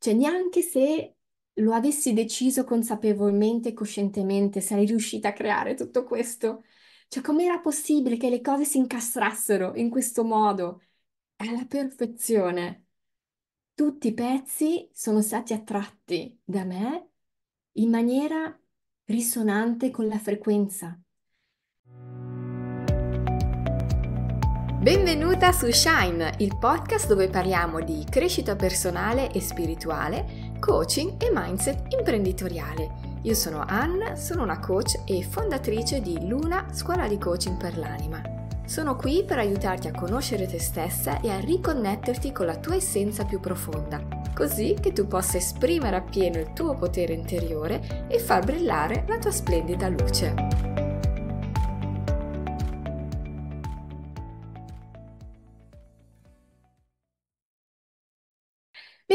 Cioè, neanche se lo avessi deciso consapevolmente e coscientemente, sarei riuscita a creare tutto questo. Cioè, com'era possibile che le cose si incastrassero in questo modo? Alla perfezione. Tutti i pezzi sono stati attratti da me in maniera risonante con la frequenza Benvenuta su Shine, il podcast dove parliamo di crescita personale e spirituale, coaching e mindset imprenditoriale. Io sono Ann, sono una coach e fondatrice di Luna, scuola di coaching per l'anima. Sono qui per aiutarti a conoscere te stessa e a riconnetterti con la tua essenza più profonda, così che tu possa esprimere appieno il tuo potere interiore e far brillare la tua splendida luce.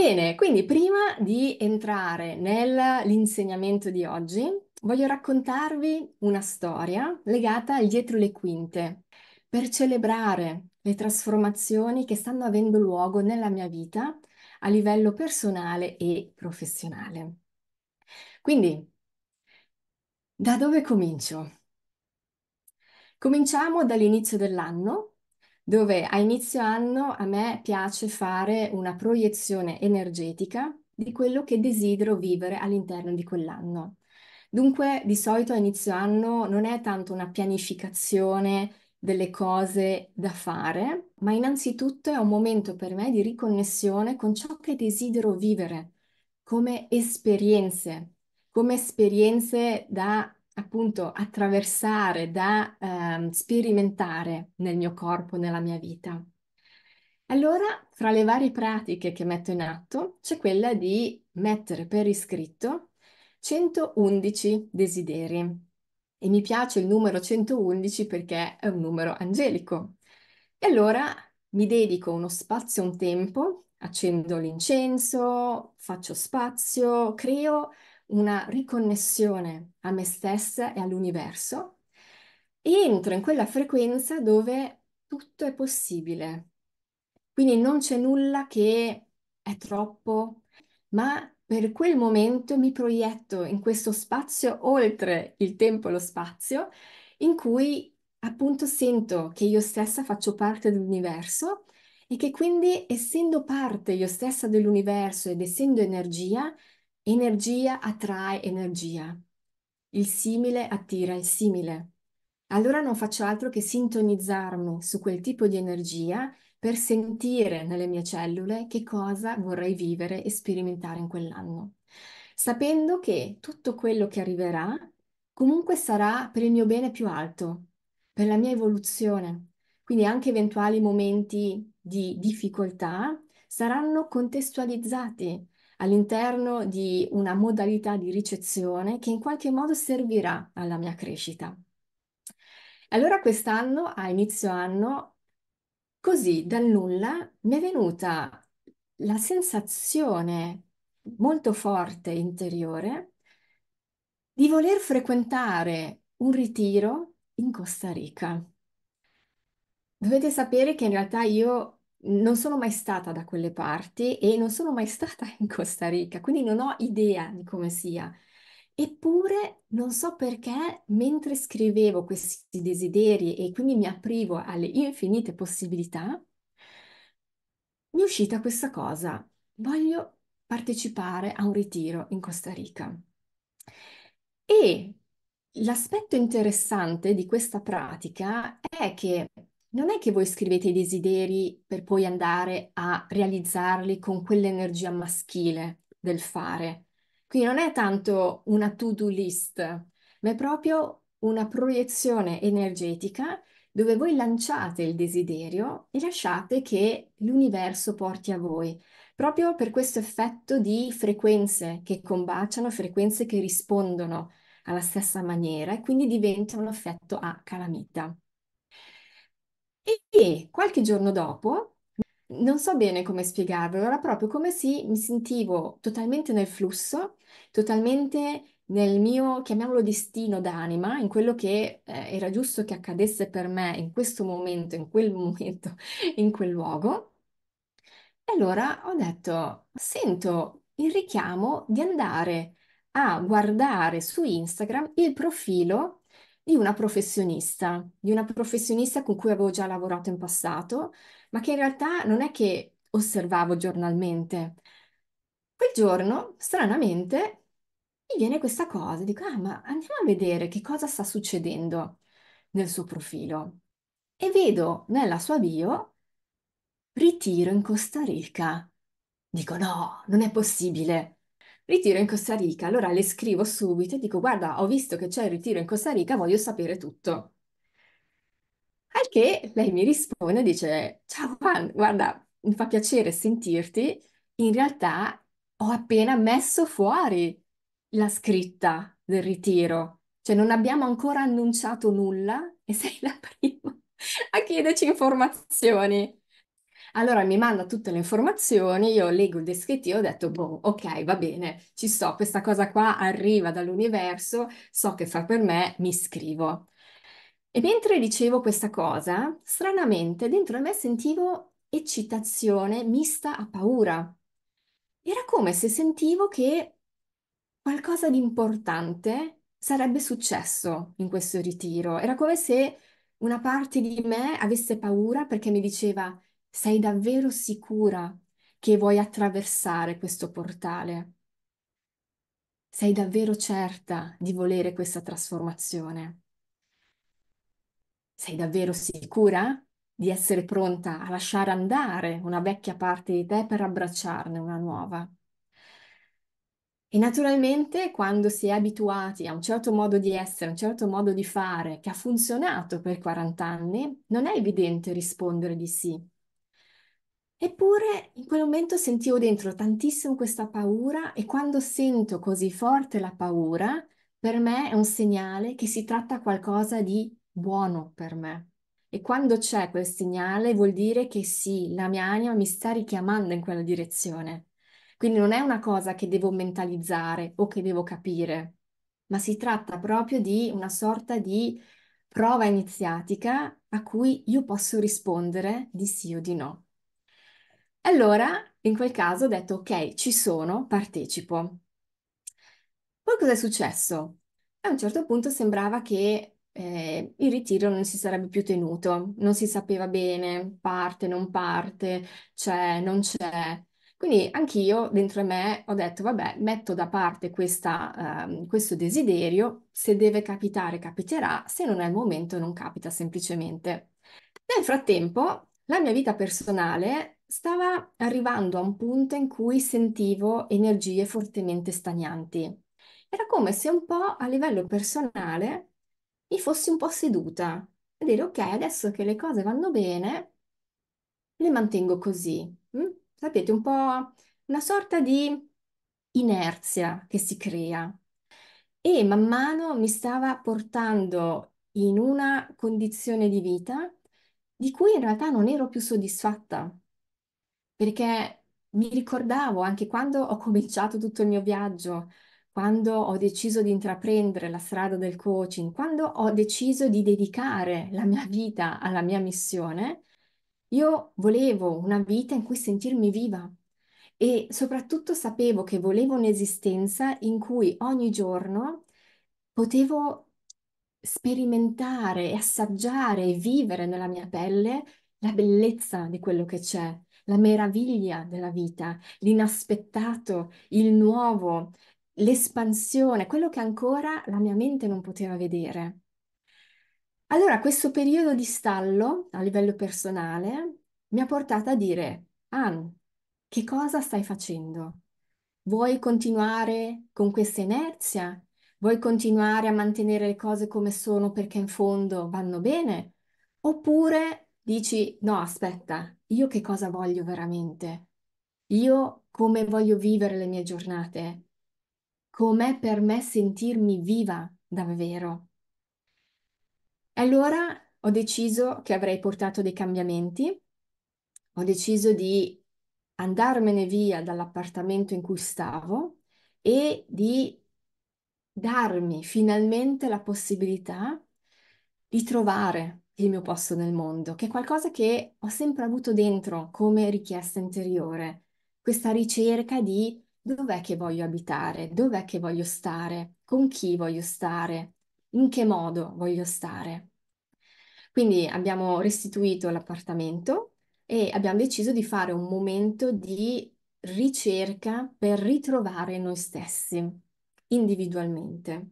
Bene, quindi prima di entrare nell'insegnamento di oggi, voglio raccontarvi una storia legata al dietro le quinte per celebrare le trasformazioni che stanno avendo luogo nella mia vita a livello personale e professionale. Quindi, da dove comincio? Cominciamo dall'inizio dell'anno, dove a inizio anno a me piace fare una proiezione energetica di quello che desidero vivere all'interno di quell'anno. Dunque, di solito a inizio anno non è tanto una pianificazione delle cose da fare, ma innanzitutto è un momento per me di riconnessione con ciò che desidero vivere come esperienze, come esperienze da appunto attraversare, da ehm, sperimentare nel mio corpo, nella mia vita. Allora, fra le varie pratiche che metto in atto, c'è quella di mettere per iscritto 111 desideri. E mi piace il numero 111 perché è un numero angelico. E allora mi dedico uno spazio, un tempo, accendo l'incenso, faccio spazio, creo una riconnessione a me stessa e all'universo e entro in quella frequenza dove tutto è possibile. Quindi non c'è nulla che è troppo, ma per quel momento mi proietto in questo spazio oltre il tempo e lo spazio in cui appunto sento che io stessa faccio parte dell'universo e che quindi essendo parte io stessa dell'universo ed essendo energia, Energia attrae energia. Il simile attira il simile. Allora non faccio altro che sintonizzarmi su quel tipo di energia per sentire nelle mie cellule che cosa vorrei vivere e sperimentare in quell'anno, sapendo che tutto quello che arriverà comunque sarà per il mio bene più alto, per la mia evoluzione. Quindi anche eventuali momenti di difficoltà saranno contestualizzati all'interno di una modalità di ricezione che in qualche modo servirà alla mia crescita. Allora quest'anno, a inizio anno, così dal nulla mi è venuta la sensazione molto forte interiore di voler frequentare un ritiro in Costa Rica. Dovete sapere che in realtà io non sono mai stata da quelle parti e non sono mai stata in Costa Rica, quindi non ho idea di come sia. Eppure non so perché, mentre scrivevo questi desideri e quindi mi aprivo alle infinite possibilità, mi è uscita questa cosa. Voglio partecipare a un ritiro in Costa Rica. E l'aspetto interessante di questa pratica è che non è che voi scrivete i desideri per poi andare a realizzarli con quell'energia maschile del fare. Quindi non è tanto una to-do list, ma è proprio una proiezione energetica dove voi lanciate il desiderio e lasciate che l'universo porti a voi, proprio per questo effetto di frequenze che combaciano, frequenze che rispondono alla stessa maniera e quindi diventa un effetto a calamita. E qualche giorno dopo, non so bene come spiegarvelo, era proprio come se mi sentivo totalmente nel flusso, totalmente nel mio, chiamiamolo destino d'anima, in quello che eh, era giusto che accadesse per me in questo momento, in quel momento, in quel luogo. E allora ho detto, sento il richiamo di andare a guardare su Instagram il profilo di una professionista, di una professionista con cui avevo già lavorato in passato, ma che in realtà non è che osservavo giornalmente. Quel giorno, stranamente, mi viene questa cosa, dico, ah, ma andiamo a vedere che cosa sta succedendo nel suo profilo. E vedo nella sua bio ritiro in Costa Rica. Dico, no, non è possibile. Ritiro in Costa Rica. Allora le scrivo subito e dico: Guarda, ho visto che c'è il ritiro in Costa Rica, voglio sapere tutto. Al che lei mi risponde dice: Ciao Juan, guarda, mi fa piacere sentirti. In realtà ho appena messo fuori la scritta del ritiro, cioè non abbiamo ancora annunciato nulla e sei la prima a chiederci informazioni. Allora mi manda tutte le informazioni, io leggo il descrittivo e ho detto, boh, ok, va bene, ci sto, questa cosa qua arriva dall'universo, so che fa per me, mi iscrivo. E mentre dicevo questa cosa, stranamente dentro di me sentivo eccitazione mista a paura. Era come se sentivo che qualcosa di importante sarebbe successo in questo ritiro. Era come se una parte di me avesse paura perché mi diceva sei davvero sicura che vuoi attraversare questo portale? Sei davvero certa di volere questa trasformazione? Sei davvero sicura di essere pronta a lasciare andare una vecchia parte di te per abbracciarne una nuova? E naturalmente quando si è abituati a un certo modo di essere, a un certo modo di fare che ha funzionato per 40 anni, non è evidente rispondere di sì Eppure in quel momento sentivo dentro tantissimo questa paura e quando sento così forte la paura, per me è un segnale che si tratta qualcosa di buono per me. E quando c'è quel segnale vuol dire che sì, la mia anima mi sta richiamando in quella direzione. Quindi non è una cosa che devo mentalizzare o che devo capire, ma si tratta proprio di una sorta di prova iniziatica a cui io posso rispondere di sì o di no. Allora, in quel caso ho detto, ok, ci sono, partecipo. Poi cosa è successo? A un certo punto sembrava che eh, il ritiro non si sarebbe più tenuto, non si sapeva bene, parte, non parte, c'è, non c'è. Quindi anch'io dentro me ho detto, vabbè, metto da parte questa, ehm, questo desiderio, se deve capitare capiterà, se non è il momento non capita semplicemente. Nel frattempo, la mia vita personale Stava arrivando a un punto in cui sentivo energie fortemente stagnanti. Era come se un po' a livello personale mi fossi un po' seduta e dire ok, adesso che le cose vanno bene, le mantengo così. Mm? Sapete, un po' una sorta di inerzia che si crea e man mano mi stava portando in una condizione di vita di cui in realtà non ero più soddisfatta perché mi ricordavo anche quando ho cominciato tutto il mio viaggio, quando ho deciso di intraprendere la strada del coaching, quando ho deciso di dedicare la mia vita alla mia missione, io volevo una vita in cui sentirmi viva e soprattutto sapevo che volevo un'esistenza in cui ogni giorno potevo sperimentare e assaggiare e vivere nella mia pelle la bellezza di quello che c'è, la meraviglia della vita, l'inaspettato, il nuovo, l'espansione, quello che ancora la mia mente non poteva vedere. Allora, questo periodo di stallo a livello personale mi ha portato a dire, Ann, che cosa stai facendo? Vuoi continuare con questa inerzia? Vuoi continuare a mantenere le cose come sono perché in fondo vanno bene? Oppure dici no, aspetta, io che cosa voglio veramente? Io come voglio vivere le mie giornate? Com'è per me sentirmi viva davvero? E allora ho deciso che avrei portato dei cambiamenti, ho deciso di andarmene via dall'appartamento in cui stavo e di darmi finalmente la possibilità di trovare il mio posto nel mondo, che è qualcosa che ho sempre avuto dentro come richiesta interiore, questa ricerca di dov'è che voglio abitare, dov'è che voglio stare, con chi voglio stare, in che modo voglio stare. Quindi abbiamo restituito l'appartamento e abbiamo deciso di fare un momento di ricerca per ritrovare noi stessi individualmente.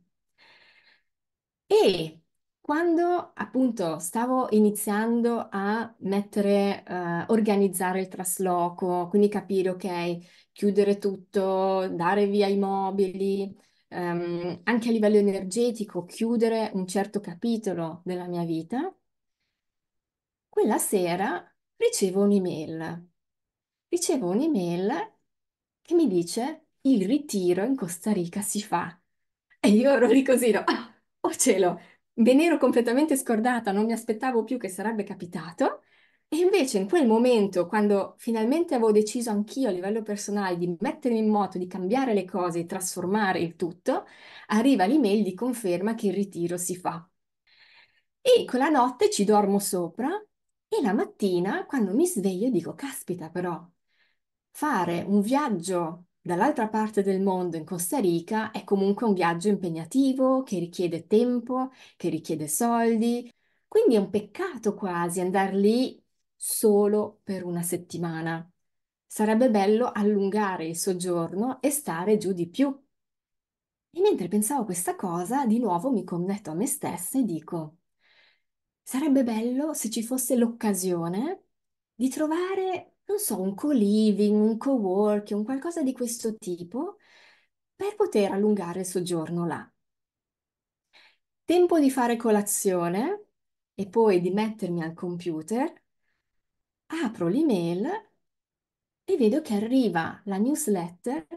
E quando appunto stavo iniziando a mettere, eh, organizzare il trasloco, quindi capire, ok, chiudere tutto, dare via i mobili, ehm, anche a livello energetico, chiudere un certo capitolo della mia vita, quella sera ricevo un'email. Ricevo un'email che mi dice il ritiro in Costa Rica si fa. E io ero lì così, no? Oh cielo, me ne ero completamente scordata, non mi aspettavo più che sarebbe capitato. E invece in quel momento, quando finalmente avevo deciso anch'io a livello personale di mettermi in moto, di cambiare le cose, di trasformare il tutto, arriva l'email di conferma che il ritiro si fa. E quella notte ci dormo sopra e la mattina, quando mi sveglio, dico, caspita però, fare un viaggio dall'altra parte del mondo in Costa Rica è comunque un viaggio impegnativo che richiede tempo, che richiede soldi, quindi è un peccato quasi andare lì solo per una settimana. Sarebbe bello allungare il soggiorno e stare giù di più. E mentre pensavo questa cosa, di nuovo mi connetto a me stessa e dico, sarebbe bello se ci fosse l'occasione di trovare non so, un co-living, un co-working, un qualcosa di questo tipo per poter allungare il soggiorno là. Tempo di fare colazione e poi di mettermi al computer, apro l'email e vedo che arriva la newsletter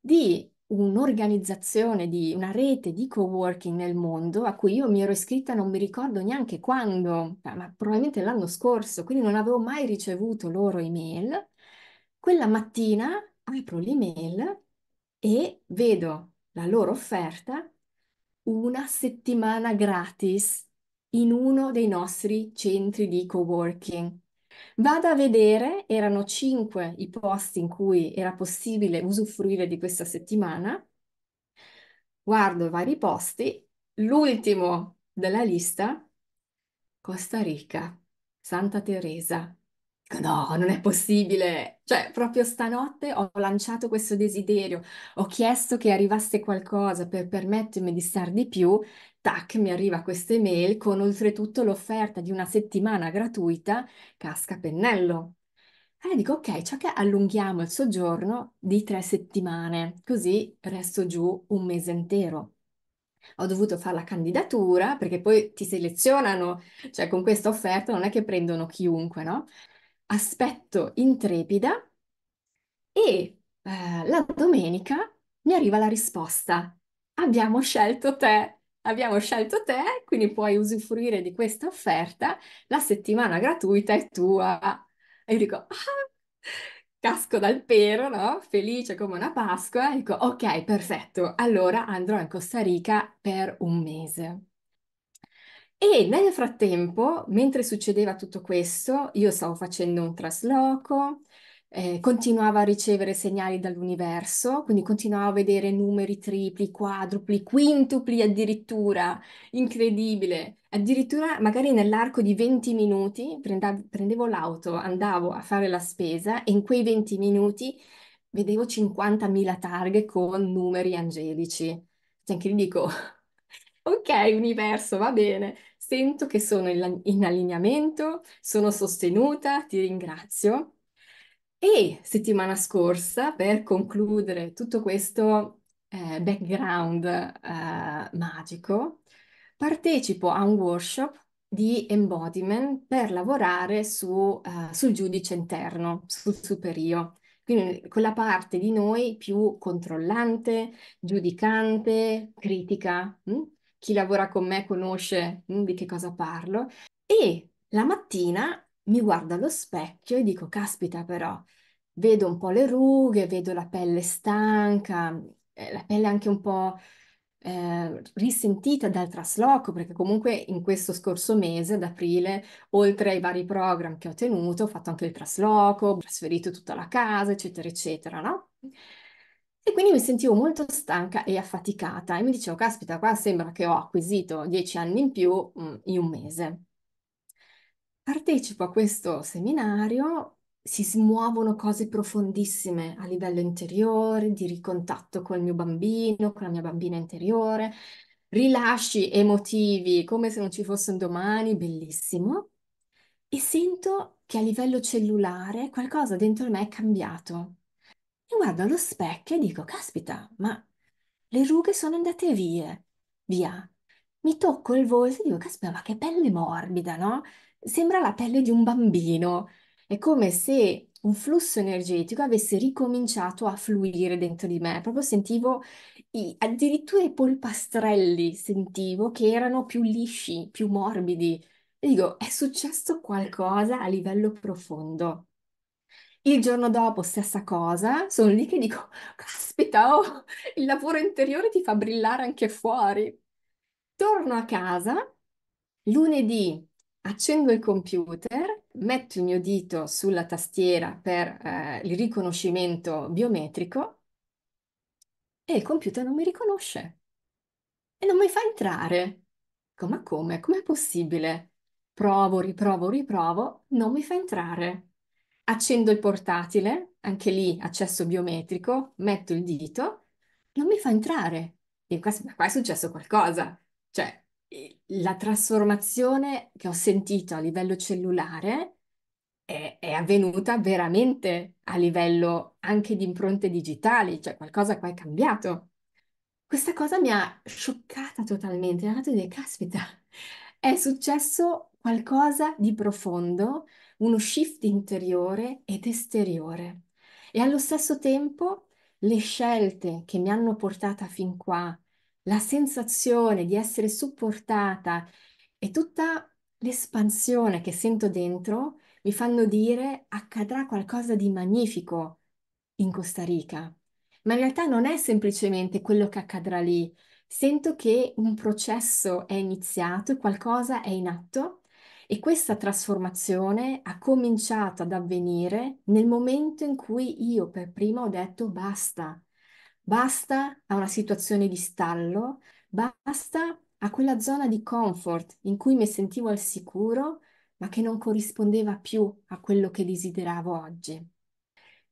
di un'organizzazione, di, una rete di co-working nel mondo a cui io mi ero iscritta non mi ricordo neanche quando, ma probabilmente l'anno scorso, quindi non avevo mai ricevuto loro email. Quella mattina apro l'email e vedo la loro offerta una settimana gratis in uno dei nostri centri di co-working. Vado a vedere, erano cinque i posti in cui era possibile usufruire di questa settimana. Guardo i vari posti, l'ultimo della lista, Costa Rica, Santa Teresa. no, non è possibile. Cioè, proprio stanotte ho lanciato questo desiderio, ho chiesto che arrivasse qualcosa per permettermi di star di più tac, mi arriva questa email con oltretutto l'offerta di una settimana gratuita, casca pennello. Allora dico, ok, ciò che allunghiamo il soggiorno di tre settimane, così resto giù un mese intero. Ho dovuto fare la candidatura perché poi ti selezionano, cioè con questa offerta non è che prendono chiunque, no? Aspetto intrepida e eh, la domenica mi arriva la risposta. Abbiamo scelto te abbiamo scelto te, quindi puoi usufruire di questa offerta, la settimana gratuita è tua. E io dico, ah, casco dal pero, no? Felice come una Pasqua, e dico, ok, perfetto, allora andrò in Costa Rica per un mese. E nel frattempo, mentre succedeva tutto questo, io stavo facendo un trasloco, eh, continuava a ricevere segnali dall'universo, quindi continuava a vedere numeri tripli, quadrupli, quintupli addirittura, incredibile. Addirittura magari nell'arco di 20 minuti prenda- prendevo l'auto, andavo a fare la spesa e in quei 20 minuti vedevo 50.000 targhe con numeri angelici. Cioè, anche lì dico, ok universo, va bene, sento che sono in, in allineamento, sono sostenuta, ti ringrazio e settimana scorsa, per concludere tutto questo eh, background eh, magico, partecipo a un workshop di embodiment per lavorare su, eh, sul giudice interno, sul superio. Quindi quella parte di noi più controllante, giudicante, critica. Hm? Chi lavora con me conosce hm, di che cosa parlo. E la mattina mi guardo allo specchio e dico, caspita però, vedo un po' le rughe, vedo la pelle stanca, eh, la pelle anche un po' eh, risentita dal trasloco, perché comunque in questo scorso mese, ad aprile, oltre ai vari program che ho tenuto, ho fatto anche il trasloco, ho trasferito tutta la casa, eccetera, eccetera, no? E quindi mi sentivo molto stanca e affaticata e mi dicevo, caspita, qua sembra che ho acquisito 10 anni in più mm, in un mese partecipo a questo seminario, si smuovono cose profondissime a livello interiore, di ricontatto col mio bambino, con la mia bambina interiore, rilasci emotivi come se non ci fosse un domani, bellissimo, e sento che a livello cellulare qualcosa dentro me è cambiato. E guardo allo specchio e dico, caspita, ma le rughe sono andate via, via. Mi tocco il volto e dico, caspita, ma che pelle morbida, no? Sembra la pelle di un bambino. È come se un flusso energetico avesse ricominciato a fluire dentro di me. Proprio sentivo i- addirittura i polpastrelli, sentivo che erano più lisci, più morbidi. E dico, è successo qualcosa a livello profondo. Il giorno dopo, stessa cosa, sono lì che dico, caspita, oh, il lavoro interiore ti fa brillare anche fuori. Torno a casa, lunedì accendo il computer, metto il mio dito sulla tastiera per eh, il riconoscimento biometrico e il computer non mi riconosce e non mi fa entrare. ma come? Com'è possibile? Provo, riprovo, riprovo, non mi fa entrare. Accendo il portatile, anche lì accesso biometrico, metto il dito, non mi fa entrare. E qua, qua è successo qualcosa. Cioè, la trasformazione che ho sentito a livello cellulare è, è, avvenuta veramente a livello anche di impronte digitali, cioè qualcosa qua è cambiato. Questa cosa mi ha scioccata totalmente, mi ha dato idea, caspita, è successo qualcosa di profondo, uno shift interiore ed esteriore. E allo stesso tempo le scelte che mi hanno portata fin qua, la sensazione di essere supportata e tutta l'espansione che sento dentro mi fanno dire accadrà qualcosa di magnifico in Costa Rica. Ma in realtà non è semplicemente quello che accadrà lì. Sento che un processo è iniziato, qualcosa è in atto e questa trasformazione ha cominciato ad avvenire nel momento in cui io per prima ho detto basta, basta a una situazione di stallo, basta a quella zona di comfort in cui mi sentivo al sicuro, ma che non corrispondeva più a quello che desideravo oggi.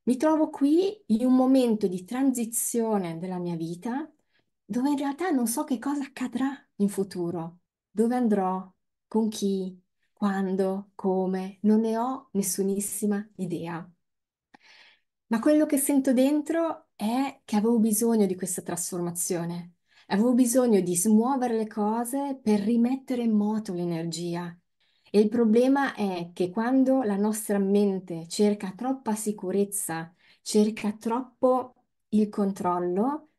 Mi trovo qui in un momento di transizione della mia vita dove in realtà non so che cosa accadrà in futuro, dove andrò, con chi, quando, come, non ne ho nessunissima idea. Ma quello che sento dentro è che avevo bisogno di questa trasformazione. Avevo bisogno di smuovere le cose per rimettere in moto l'energia. E il problema è che quando la nostra mente cerca troppa sicurezza, cerca troppo il controllo,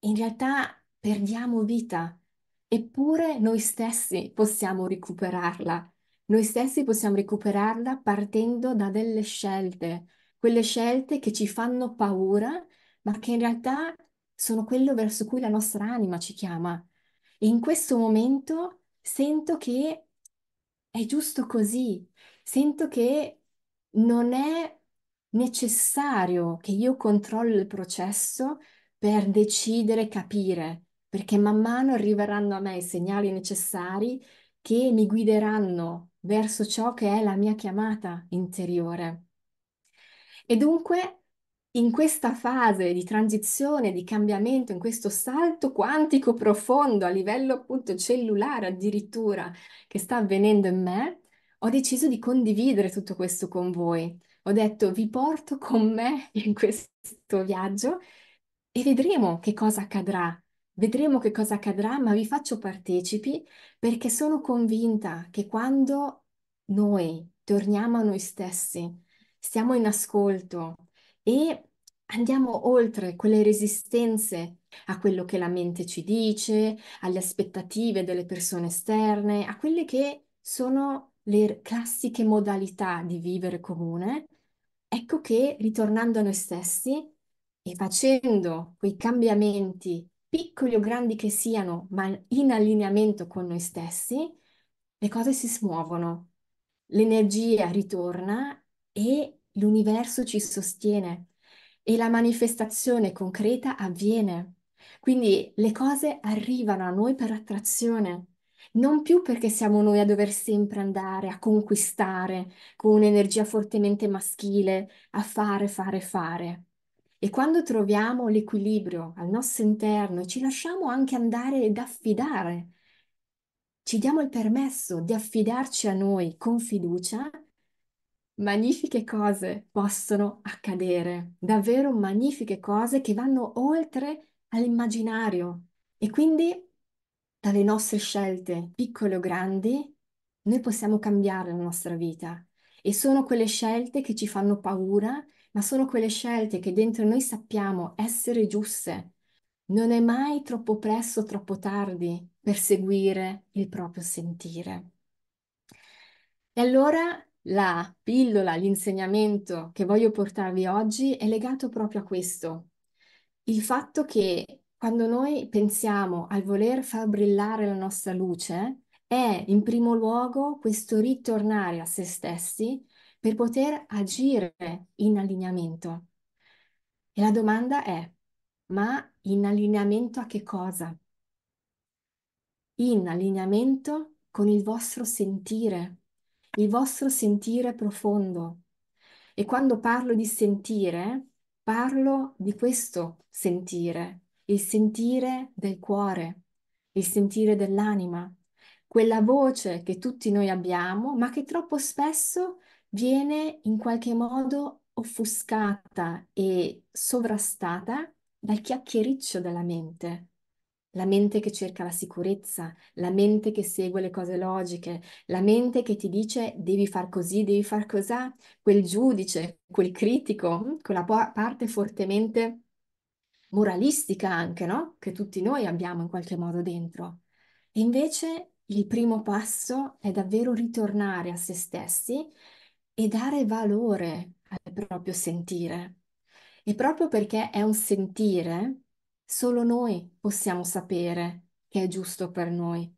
in realtà perdiamo vita. Eppure noi stessi possiamo recuperarla. Noi stessi possiamo recuperarla partendo da delle scelte, quelle scelte che ci fanno paura ma che in realtà sono quello verso cui la nostra anima ci chiama. E in questo momento sento che è giusto così, sento che non è necessario che io controllo il processo per decidere, capire, perché man mano arriveranno a me i segnali necessari che mi guideranno verso ciò che è la mia chiamata interiore. E dunque in questa fase di transizione, di cambiamento, in questo salto quantico profondo a livello appunto cellulare addirittura che sta avvenendo in me, ho deciso di condividere tutto questo con voi. Ho detto vi porto con me in questo viaggio e vedremo che cosa accadrà. Vedremo che cosa accadrà, ma vi faccio partecipi perché sono convinta che quando noi torniamo a noi stessi, stiamo in ascolto e Andiamo oltre quelle resistenze a quello che la mente ci dice, alle aspettative delle persone esterne, a quelle che sono le classiche modalità di vivere comune. Ecco che ritornando a noi stessi e facendo quei cambiamenti, piccoli o grandi che siano, ma in allineamento con noi stessi, le cose si smuovono, l'energia ritorna e l'universo ci sostiene e la manifestazione concreta avviene. Quindi le cose arrivano a noi per attrazione, non più perché siamo noi a dover sempre andare a conquistare con un'energia fortemente maschile, a fare, fare, fare. E quando troviamo l'equilibrio al nostro interno, e ci lasciamo anche andare ed affidare. Ci diamo il permesso di affidarci a noi con fiducia magnifiche cose possono accadere, davvero magnifiche cose che vanno oltre all'immaginario e quindi dalle nostre scelte, piccole o grandi, noi possiamo cambiare la nostra vita e sono quelle scelte che ci fanno paura, ma sono quelle scelte che dentro noi sappiamo essere giuste. Non è mai troppo presto, troppo tardi per seguire il proprio sentire. E allora la pillola, l'insegnamento che voglio portarvi oggi è legato proprio a questo. Il fatto che quando noi pensiamo al voler far brillare la nostra luce, è in primo luogo questo ritornare a se stessi per poter agire in allineamento. E la domanda è, ma in allineamento a che cosa? In allineamento con il vostro sentire, il vostro sentire profondo. E quando parlo di sentire, parlo di questo sentire, il sentire del cuore, il sentire dell'anima, quella voce che tutti noi abbiamo, ma che troppo spesso viene in qualche modo offuscata e sovrastata dal chiacchiericcio della mente, la mente che cerca la sicurezza, la mente che segue le cose logiche, la mente che ti dice devi far così, devi far cos'ha, quel giudice, quel critico, quella mm, parte fortemente moralistica anche, no? Che tutti noi abbiamo in qualche modo dentro. E invece il primo passo è davvero ritornare a se stessi e dare valore al proprio sentire. E proprio perché è un sentire, Solo noi possiamo sapere che è giusto per noi,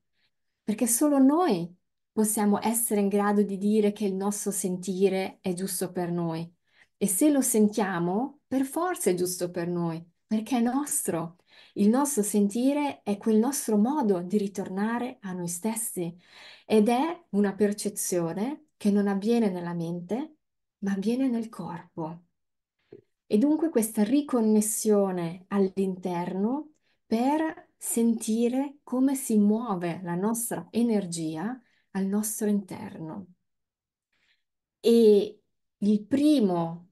perché solo noi possiamo essere in grado di dire che il nostro sentire è giusto per noi. E se lo sentiamo, per forza è giusto per noi, perché è nostro. Il nostro sentire è quel nostro modo di ritornare a noi stessi ed è una percezione che non avviene nella mente, ma avviene nel corpo. E dunque questa riconnessione all'interno per sentire come si muove la nostra energia al nostro interno. E il primo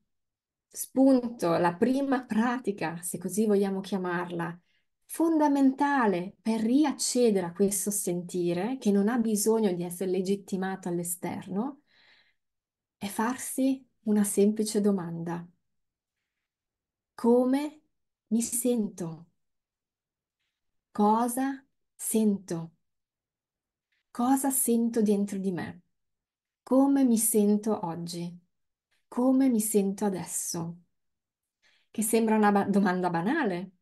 spunto, la prima pratica, se così vogliamo chiamarla, fondamentale per riaccedere a questo sentire che non ha bisogno di essere legittimato all'esterno è farsi una semplice domanda come mi sento, cosa sento, cosa sento dentro di me, come mi sento oggi, come mi sento adesso, che sembra una ba- domanda banale.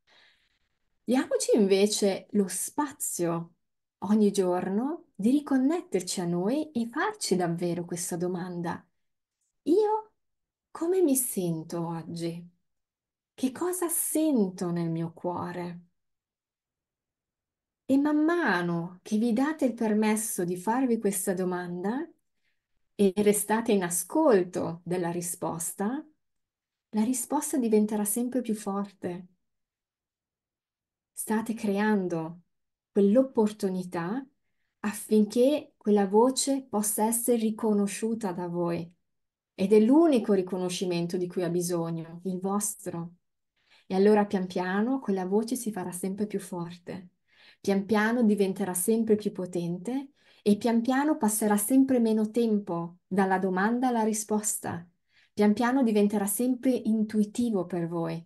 Diamoci invece lo spazio ogni giorno di riconnetterci a noi e farci davvero questa domanda. Io come mi sento oggi? che cosa sento nel mio cuore. E man mano che vi date il permesso di farvi questa domanda e restate in ascolto della risposta, la risposta diventerà sempre più forte. State creando quell'opportunità affinché quella voce possa essere riconosciuta da voi ed è l'unico riconoscimento di cui ha bisogno, il vostro. E allora pian piano quella voce si farà sempre più forte, pian piano diventerà sempre più potente e pian piano passerà sempre meno tempo dalla domanda alla risposta. Pian piano diventerà sempre intuitivo per voi.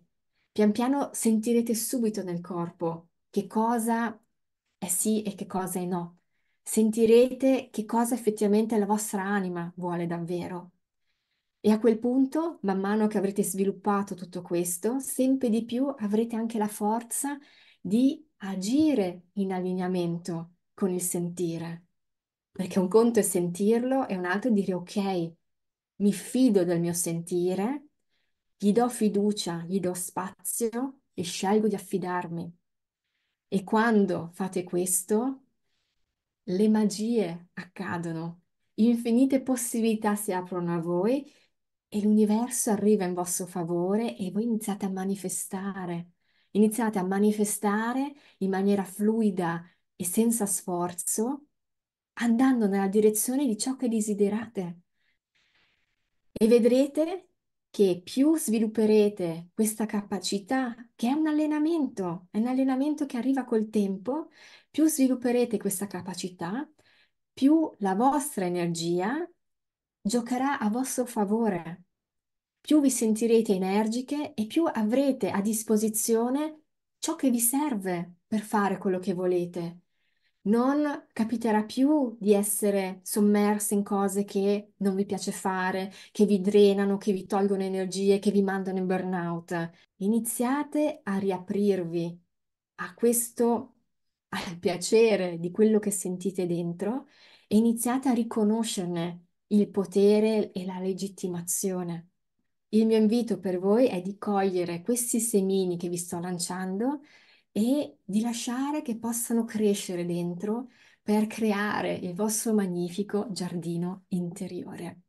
Pian piano sentirete subito nel corpo che cosa è sì e che cosa è no. Sentirete che cosa effettivamente la vostra anima vuole davvero. E a quel punto, man mano che avrete sviluppato tutto questo, sempre di più avrete anche la forza di agire in allineamento con il sentire. Perché un conto è sentirlo e un altro è dire ok, mi fido del mio sentire, gli do fiducia, gli do spazio e scelgo di affidarmi. E quando fate questo, le magie accadono, infinite possibilità si aprono a voi e l'universo arriva in vostro favore e voi iniziate a manifestare. Iniziate a manifestare in maniera fluida e senza sforzo, andando nella direzione di ciò che desiderate. E vedrete che più svilupperete questa capacità, che è un allenamento, è un allenamento che arriva col tempo, più svilupperete questa capacità, più la vostra energia giocherà a vostro favore. Più vi sentirete energiche e più avrete a disposizione ciò che vi serve per fare quello che volete. Non capiterà più di essere sommerse in cose che non vi piace fare, che vi drenano, che vi tolgono energie, che vi mandano in burnout. Iniziate a riaprirvi a questo, al piacere di quello che sentite dentro e iniziate a riconoscerne il potere e la legittimazione. Il mio invito per voi è di cogliere questi semini che vi sto lanciando e di lasciare che possano crescere dentro per creare il vostro magnifico giardino interiore.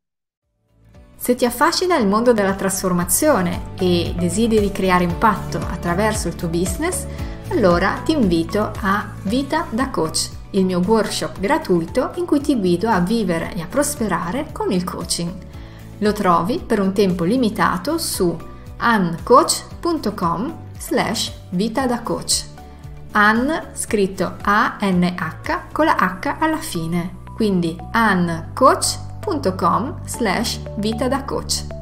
Se ti affascina il mondo della trasformazione e desideri creare impatto attraverso il tuo business, allora ti invito a Vita da Coach il mio workshop gratuito in cui ti guido a vivere e a prosperare con il coaching. Lo trovi per un tempo limitato su ancoach.com slash vita da coach. An scritto A-N-H con la H alla fine, quindi ancoach.com slash vita da coach.